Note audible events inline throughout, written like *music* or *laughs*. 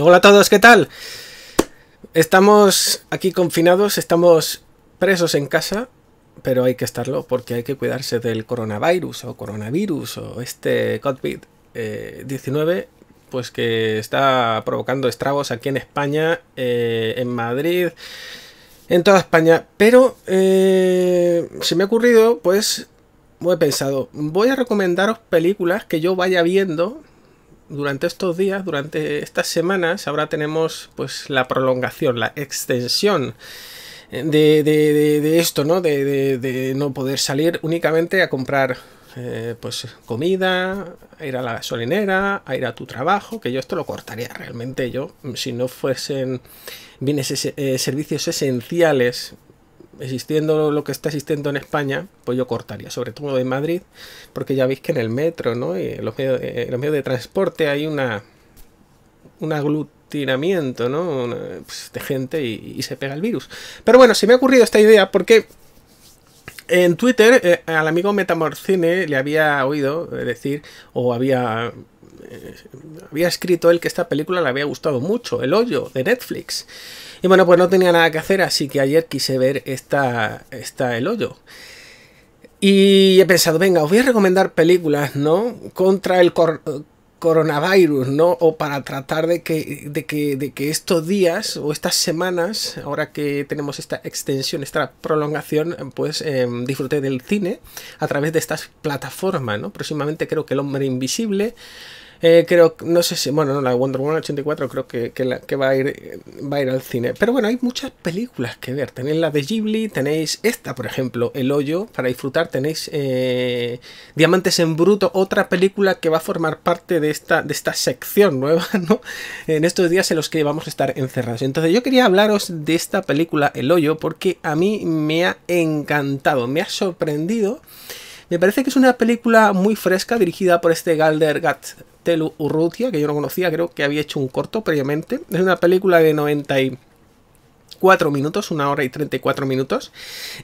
Hola a todos, ¿qué tal? Estamos aquí confinados, estamos presos en casa, pero hay que estarlo porque hay que cuidarse del coronavirus o coronavirus o este COVID-19, eh, pues que está provocando estragos aquí en España, eh, en Madrid, en toda España. Pero si eh, se me ha ocurrido, pues, he pensado, voy a recomendaros películas que yo vaya viendo durante estos días, durante estas semanas, ahora tenemos pues la prolongación, la extensión de, esto, ¿no? De, no poder salir únicamente a comprar eh, pues comida, a ir a la gasolinera, a ir a tu trabajo, que yo esto lo cortaría realmente yo, si no fuesen bienes eh, servicios esenciales existiendo lo que está existiendo en España, pues yo cortaría, sobre todo en Madrid, porque ya veis que en el metro, ¿no? Y en los medios de, transporte hay una un aglutinamiento, ¿no? Pues, de gente y, y se pega el virus. Pero bueno, se me ha ocurrido esta idea porque en Twitter, eh, al amigo Metamorcine le había oído eh, decir, o había, eh, había escrito él que esta película le había gustado mucho, El hoyo, de Netflix. Y bueno, pues no tenía nada que hacer, así que ayer quise ver esta, esta El hoyo. Y he pensado, venga, os voy a recomendar películas, ¿no? Contra el cor coronavirus, ¿no? O para tratar de que, de que, de que estos días o estas semanas, ahora que tenemos esta extensión, esta prolongación, pues em, disfrute del cine a través de estas plataformas, ¿no? Próximamente creo que El Hombre Invisible, eh, creo, no sé si, bueno, no, la Wonder Woman 84 creo que, la, que, va, a ir, va al cine. Pero bueno, hay muchas películas que ver. Tenéis la de Ghibli, tenéis esta, por ejemplo, El Hoyo, para disfrutar. Tenéis eh, Diamantes en Bruto, otra película que va a formar parte de esta, de esta sección nueva, *laughs* ¿no? En estos días en los que vamos a estar encerrados. Entonces yo quería hablaros de esta película, El Hoyo, porque a mí me ha encantado, me ha sorprendido. Me parece que es una película muy fresca dirigida por este Galder Gat Urrutia, que yo no conocía, creo que había hecho un corto previamente. Es una película de 94 minutos, una hora y 34 minutos.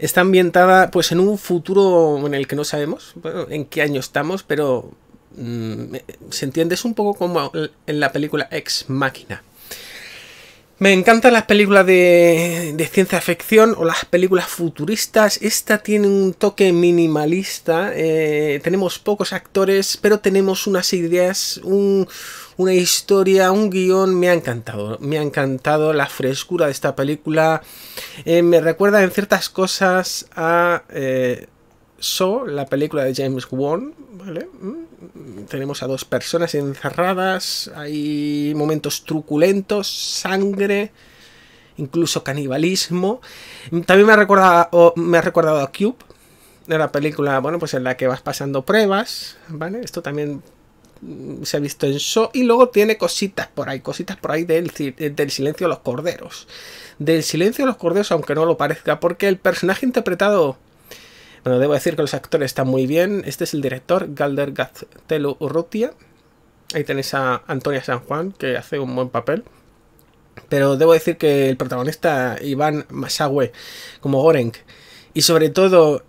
Está ambientada pues en un futuro en el que no sabemos en qué año estamos, pero mm, se entiende, es un poco como en la película Ex Máquina. Me encantan las películas de, ciencia ficción o las películas futuristas. Esta tiene un toque minimalista. Eh, tenemos pocos actores, pero tenemos unas ideas, una historia, un guión. Me ha encantado. Me ha encantado la frescura de esta película. Eh, me recuerda en ciertas cosas a... Eh, So, la película de James Wan, mm, mm, Tenemos a dos personas encerradas, hay momentos truculentos, sangre, incluso canibalismo. Mm, también me ha recordado, me ha recordado a Cube, de la película, bueno, pues en la que vas pasando pruebas, ¿vale? Esto también se ha visto en so y luego tiene cositas por ahí, cositas por ahí del, eh, del, silencio de los corderos. Del silencio de los corderos, aunque no lo parezca, porque el personaje interpretado bueno, debo decir que los actores están muy bien. Este es el director, Galder Gaztelu Urrutia. Ahí tenéis a Antonia San Juan, que hace un buen papel. Pero debo decir que el protagonista, Iván masagüe como Goreng, y sobre todo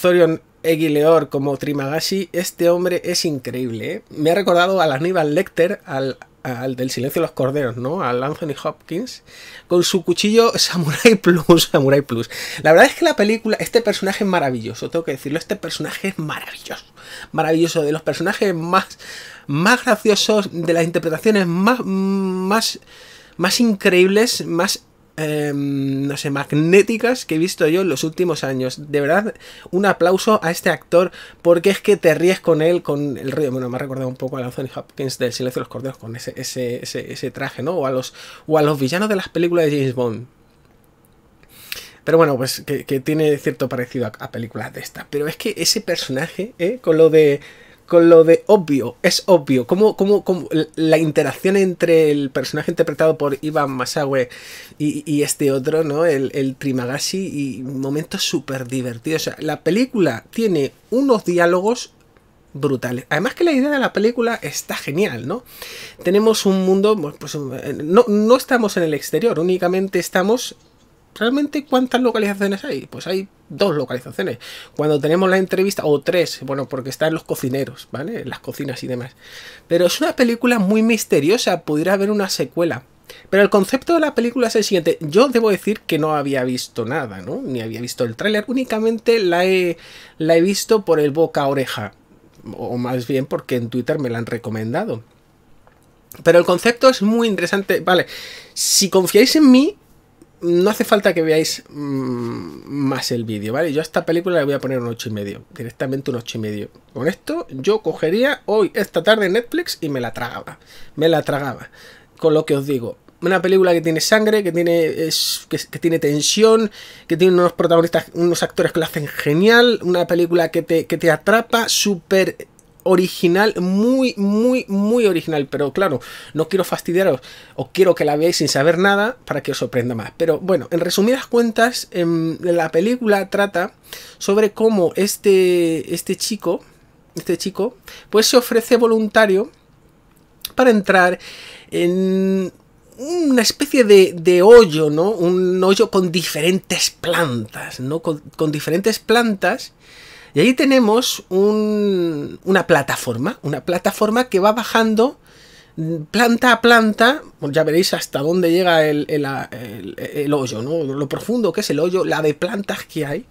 Thorion eh, Egileor como Trimagashi, este hombre es increíble. ¿eh? Me ha recordado a la Aníbal Lecter, al al del silencio de los corderos, ¿no? Al Anthony Hopkins, con su cuchillo *laughs* Samurai Plus, Samurai Plus. La verdad es que la película, este personaje es maravilloso, tengo que decirlo, este personaje es maravilloso, maravilloso, de los personajes más, más graciosos, de las interpretaciones más, más, más increíbles, más Em, no sé, magnéticas que he visto yo en los últimos años. De verdad, un aplauso a este actor porque es que te ríes con él, con el río. Bueno, me ha recordado un poco a Anthony Hopkins del Silencio de los Corderos con ese, traje, ¿no? O a, los, los villanos de las películas de James Bond. Pero bueno, pues que, tiene cierto parecido a, películas de esta Pero es que ese personaje, ¿eh? con lo de con lo de obvio, es obvio, como, como, la interacción entre el personaje interpretado por Ivan Masawe y, este otro, ¿no? El, el Trimagashi, y momentos súper divertidos. O sea, la película tiene unos diálogos brutales. Además que la idea de la película está genial, ¿no? Tenemos un mundo, pues, pues, no, no estamos en el exterior, únicamente estamos ¿Realmente cuántas localizaciones hay? Pues hay dos localizaciones. Cuando tenemos la entrevista, o tres, bueno, porque está en los cocineros, ¿vale? En las cocinas y demás. Pero es una película muy misteriosa, pudiera haber una secuela. Pero el concepto de la película es el siguiente. Yo debo decir que no había visto nada, ¿no? Ni había visto el tráiler, únicamente la he, la he visto por el boca a oreja. O más bien porque en Twitter me la han recomendado. Pero el concepto es muy interesante. Vale, si confiáis en mí, no hace falta que veáis mm, más el vídeo, ¿vale? Yo a esta película le voy a poner un 8 y medio, directamente un 8 y medio. Con esto yo cogería hoy, esta tarde, Netflix y me la tragaba, me la tragaba. Con lo que os digo, una película que tiene sangre, que tiene, que, tiene tensión, que tiene unos protagonistas, unos actores que lo hacen genial, una película que te, que te atrapa, súper original, muy, muy, muy original. Pero claro, no quiero fastidiaros o quiero que la veáis sin saber nada para que os sorprenda más. Pero bueno, en resumidas cuentas, em, la película trata sobre cómo este, este chico, este chico, pues se ofrece voluntario para entrar en una especie de, de, hoyo, ¿no? Un hoyo con diferentes plantas, ¿no? con diferentes plantas y ahí tenemos una plataforma, una plataforma que va bajando planta a planta, pues ya veréis hasta dónde llega el, hoyo, ¿no? Lo profundo que es el hoyo, la de plantas que hay.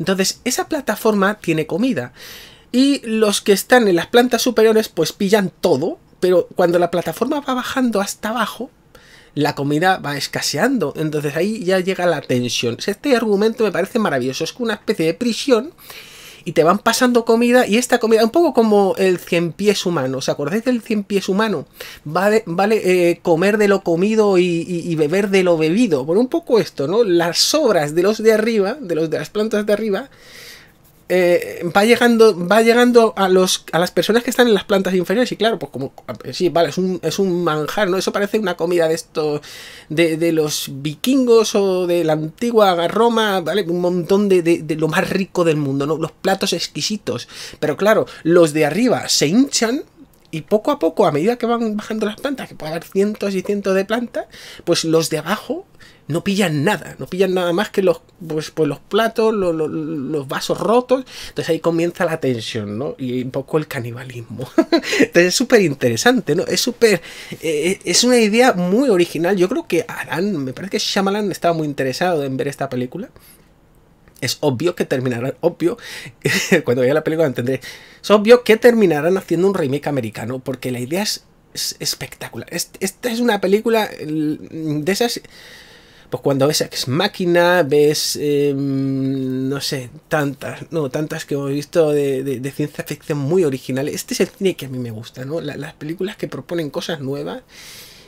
Entonces, esa plataforma tiene comida. Y los que están en las plantas superiores, pues pillan todo, pero cuando la plataforma va bajando hasta abajo, la comida va escaseando. Entonces ahí ya llega la tensión. Este argumento me parece maravilloso. Es una especie de prisión y te van pasando comida y esta comida, un poco como el cien pies humano, ¿os acordáis del cien pies humano? Vale, vale eh, comer de lo comido y, beber de lo bebido, bueno, un poco esto, ¿no? Las sobras de los de arriba, de los de las plantas de arriba, eh, va llegando, va llegando a, a las personas que están en las plantas inferiores. Y claro, pues como, sí, vale, es un, manjar, ¿no? Eso parece una comida de esto de, los vikingos o de la antigua Roma, ¿vale? Un montón de, lo más rico del mundo, ¿no? Los platos exquisitos. Pero claro, los de arriba se hinchan. Y poco a poco, a medida que van bajando las plantas, que puede haber cientos y cientos de plantas, pues los de abajo no pillan nada, no pillan nada más que los, pues, pues los platos, los, los, vasos rotos. Entonces ahí comienza la tensión, ¿no? Y un poco el canibalismo. *laughs* Entonces es súper interesante, ¿no? Es súper. Eh, es una idea muy original. Yo creo que Harán, me parece que Shyamalan estaba muy interesado en ver esta película. Es obvio que terminarán, obvio, *laughs* cuando vea la película entenderé. Es obvio que terminarán haciendo un remake americano, porque la idea es, espectacular. Este, esta es una película de esas pues cuando ves Ex Máquina, ves, em, no sé, tantas, no, tantas que hemos visto de, ciencia ficción muy originales. Este es el cine que a mí me gusta, ¿no? las películas que proponen cosas nuevas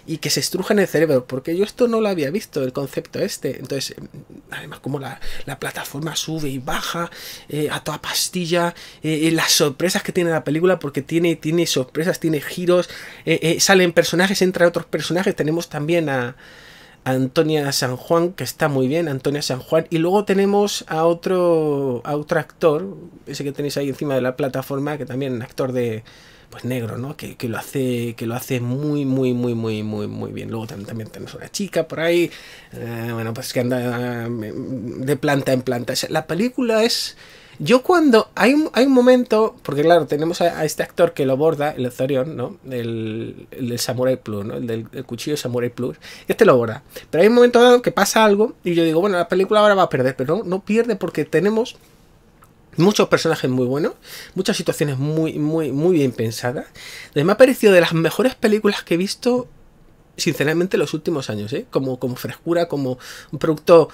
y que se estrujan el cerebro, porque yo esto no lo había visto, el concepto este. Entonces, em, además, como la, plataforma sube y baja eh, a toda pastilla, eh, eh, las sorpresas que tiene la película, porque tiene, tiene sorpresas, tiene giros, salen personajes, entran otros personajes. Tenemos también a, Antonia San Juan, que está muy bien, Antonia San Juan. Y luego tenemos a otro, a otro actor, ese que tenéis ahí encima de la plataforma, que también es un actor de pues negro, ¿no? Que, lo hace, que lo hace muy, muy, muy, muy, muy, muy bien. Luego también, tenemos una chica por ahí, eh, bueno, pues que anda eh, de planta en planta. la película es yo cuando. Hay un, hay un momento. Porque claro, tenemos a, este actor que lo borda, el Zorion, ¿no? El, el Samurai Plus, ¿no? El del cuchillo Samurai Plus. Este lo borda. Pero hay un momento dado que pasa algo. Y yo digo, bueno, la película ahora va a perder. Pero no, pierde porque tenemos muchos personajes muy buenos, muchas situaciones muy, muy, muy bien pensadas. Me ha parecido de las mejores películas que he visto, sinceramente, los últimos años, ¿eh? Como, como frescura, como un producto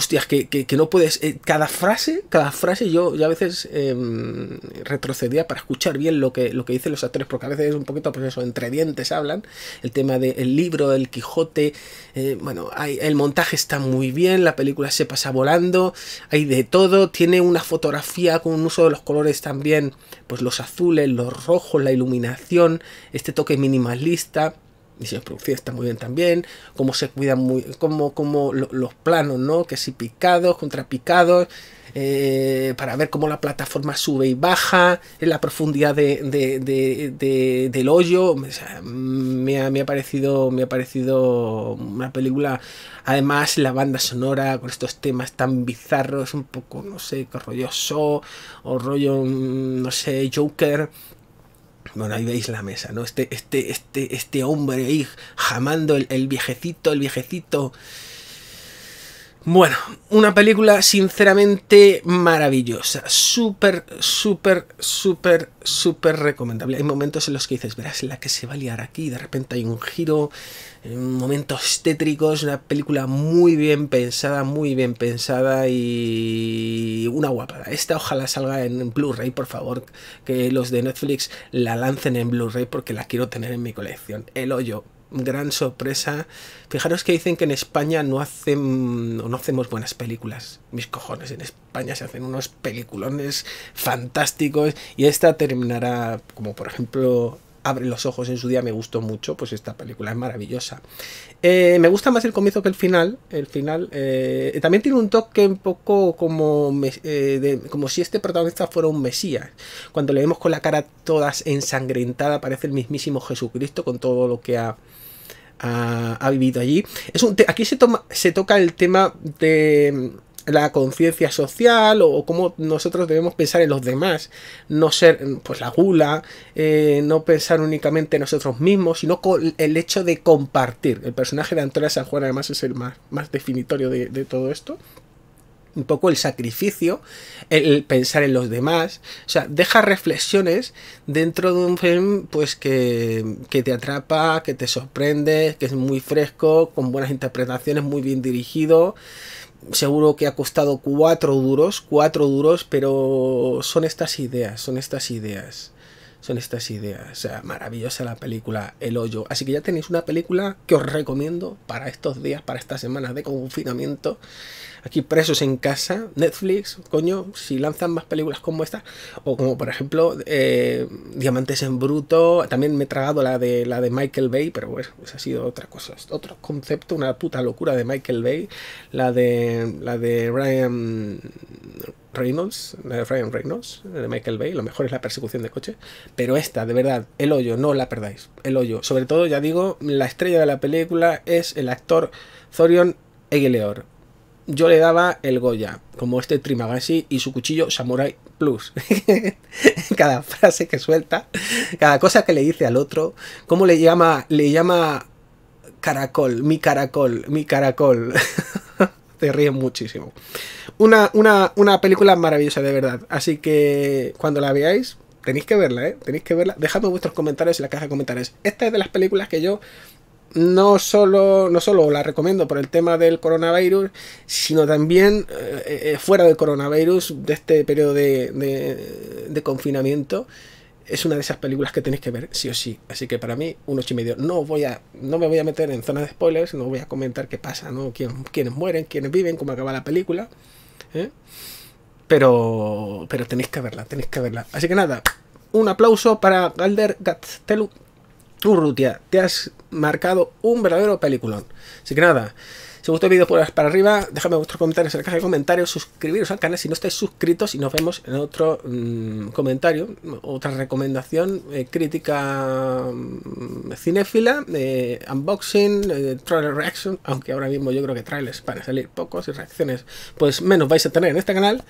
hostias, que, no puedes. Eh, cada frase, cada frase, yo, a veces em, retrocedía para escuchar bien lo que, lo que dicen los actores, porque a veces es un poquito, pues eso, entre dientes hablan. El tema del libro, el Quijote, eh, bueno, el montaje está muy bien, la película se pasa volando, hay de todo, tiene una fotografía con un uso de los colores también, pues los azules, los rojos, la iluminación, este toque minimalista diseños producidos está muy bien también, cómo se cuidan muy, cómo, cómo los planos, ¿no? Que si picados, contrapicados, eh, para ver cómo la plataforma sube y baja, en la profundidad de, del hoyo. me, ha, parecido, me ha parecido una película. Además, la banda sonora con estos temas tan bizarros, un poco, no sé, rollo show o rollo, mm, no sé, Joker. Bueno, ahí veis la mesa, ¿no? Este, este, este, este hombre ahí jamando el, el viejecito, el viejecito. Bueno, una película sinceramente maravillosa. Súper, súper, súper, súper recomendable. Hay momentos en los que dices, verás la que se va a liar aquí. De repente hay un giro, eh, momentos tétricos. Una película muy bien pensada, muy bien pensada y una guapada. Esta ojalá salga en Blu-ray, por favor. Que los de Netflix la lancen en Blu-ray porque la quiero tener en mi colección. El hoyo gran sorpresa. Fijaros que dicen que en España no hacen no hacemos buenas películas. Mis cojones, en España se hacen unos peliculones fantásticos y esta terminará como por ejemplo abre los ojos en su día me gustó mucho, pues esta película es maravillosa. Eh, me gusta más el comienzo que el final. El final eh, también tiene un toque un poco como, eh, como si este protagonista fuera un Mesías. Cuando le vemos con la cara todas ensangrentada, parece el mismísimo Jesucristo con todo lo que ha... ha, vivido allí. Es un aquí se toca el tema de, la conciencia social o, cómo nosotros debemos pensar en los demás, no ser pues la gula, eh, no pensar únicamente en nosotros mismos, sino con el hecho de compartir. El personaje de Antonio San Juan además es el más, más definitorio de, todo esto un poco el sacrificio, el pensar en los demás, o sea, deja reflexiones dentro de un film pues que, que, te atrapa, que te sorprende, que es muy fresco, con buenas interpretaciones, muy bien dirigido, seguro que ha costado cuatro duros, cuatro duros, pero son estas ideas, son estas ideas son estas ideas. O sea, maravillosa la película El Hoyo. Así que ya tenéis una película que os recomiendo para estos días, para estas semanas de confinamiento. Aquí presos en casa, Netflix, coño, si lanzan más películas como esta, o como por ejemplo eh, Diamantes en Bruto, también me he tragado la de, la de Michael Bay, pero bueno, esa ha sido otra cosa, otro concepto, una puta locura de Michael Bay, la de, la de Ryan, Reynolds, de eh, Ryan Reynolds, de Michael Bay, lo mejor es la persecución de coche, pero esta, de verdad, el hoyo, no la perdáis, el hoyo. Sobre todo, ya digo, la estrella de la película es el actor Thorion Egeleor. Yo le daba el Goya, como este Trimagashi y su cuchillo Samurai Plus. *laughs* cada frase que suelta, cada cosa que le dice al otro, cómo le llama, le llama caracol, mi caracol, mi caracol. *laughs* te ríes muchísimo. Una, una, una película maravillosa, de verdad. Así que cuando la veáis, tenéis que verla, ¿eh? Tenéis que verla. Dejadme vuestros comentarios en la caja de comentarios. Esta es de las películas que yo no solo, no solo la recomiendo por el tema del coronavirus, sino también eh, eh, fuera del coronavirus, de este periodo de, de confinamiento es una de esas películas que tenéis que ver sí o sí. Así que para mí, un ocho y medio. No voy a, no me voy a meter en zonas de spoilers, no voy a comentar qué pasa, ¿no? quiénes mueren, quiénes viven, cómo acaba la película. ¿eh? Pero, pero tenéis que verla, tenéis que verla. Así que nada, un aplauso para Galder Gattelu. Urrutia. Te has marcado un verdadero peliculón. Así que nada. Si el vídeo, pulgar para arriba. Dejadme vuestros comentarios en la caja de comentarios. Suscribiros al canal si no estáis suscritos. Y nos vemos en otro mm, comentario, otra recomendación, eh, crítica mm, cinéfila, eh, unboxing, eh, trailer reaction. Aunque ahora mismo yo creo que trailers van a salir pocos y reacciones, pues menos vais a tener en este canal.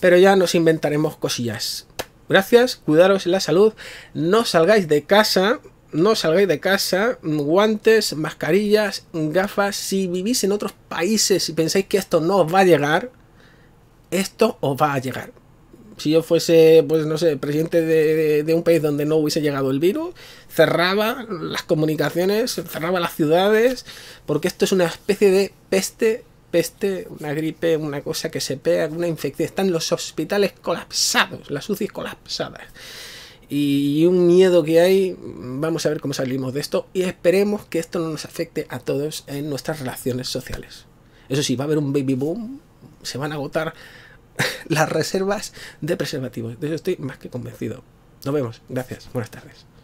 Pero ya nos inventaremos cosillas. Gracias, cuidaros en la salud, no salgáis de casa no salgáis de casa, guantes, mascarillas, gafas. Si vivís en otros países y pensáis que esto no os va a llegar, esto os va a llegar. Si yo fuese, pues no sé, presidente de, un país donde no hubiese llegado el virus, cerraba las comunicaciones, cerraba las ciudades, porque esto es una especie de peste peste, una gripe, una cosa que se pega, una infección. Están los hospitales colapsados, las UCI colapsadas y un miedo que hay. Vamos a ver cómo salimos de esto y esperemos que esto no nos afecte a todos en nuestras relaciones sociales. Eso sí, va a haber un baby boom, se van a agotar *laughs* las reservas de preservativos. De eso estoy más que convencido. Nos vemos. Gracias. Buenas tardes.